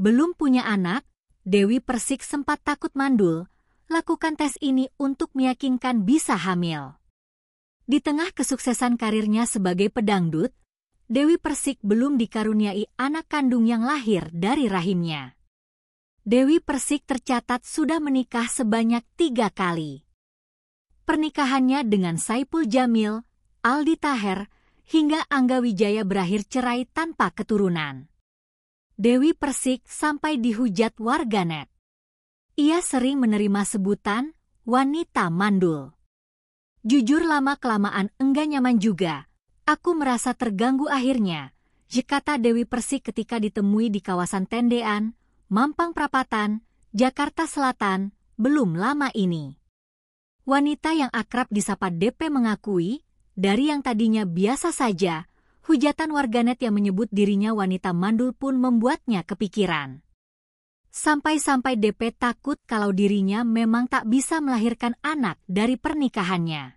belum punya anak, Dewi Persik sempat takut mandul. Lakukan tes ini untuk meyakinkan bisa hamil. Di tengah kesuksesan karirnya sebagai pedangdut, Dewi Persik belum dikaruniai anak kandung yang lahir dari rahimnya. Dewi Persik tercatat sudah menikah sebanyak tiga kali. Pernikahannya dengan Saipul Jamil, Aldi Taher, hingga Angga Wijaya berakhir cerai tanpa keturunan. Dewi Persik sampai dihujat warganet. Ia sering menerima sebutan wanita mandul. Jujur lama-kelamaan enggak nyaman juga. Aku merasa terganggu akhirnya, Jekata Dewi Persik ketika ditemui di kawasan Tendean, Mampang Prapatan, Jakarta Selatan, belum lama ini. Wanita yang akrab disapa DP mengakui, dari yang tadinya biasa saja, hujatan warganet yang menyebut dirinya wanita mandul pun membuatnya kepikiran. Sampai-sampai DP takut kalau dirinya memang tak bisa melahirkan anak dari pernikahannya.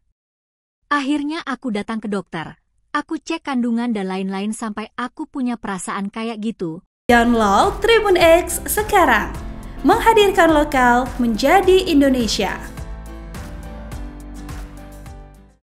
Akhirnya aku datang ke dokter. Aku cek kandungan dan lain-lain sampai aku punya perasaan kayak gitu. Download Tribun X sekarang. Menghadirkan lokal menjadi Indonesia.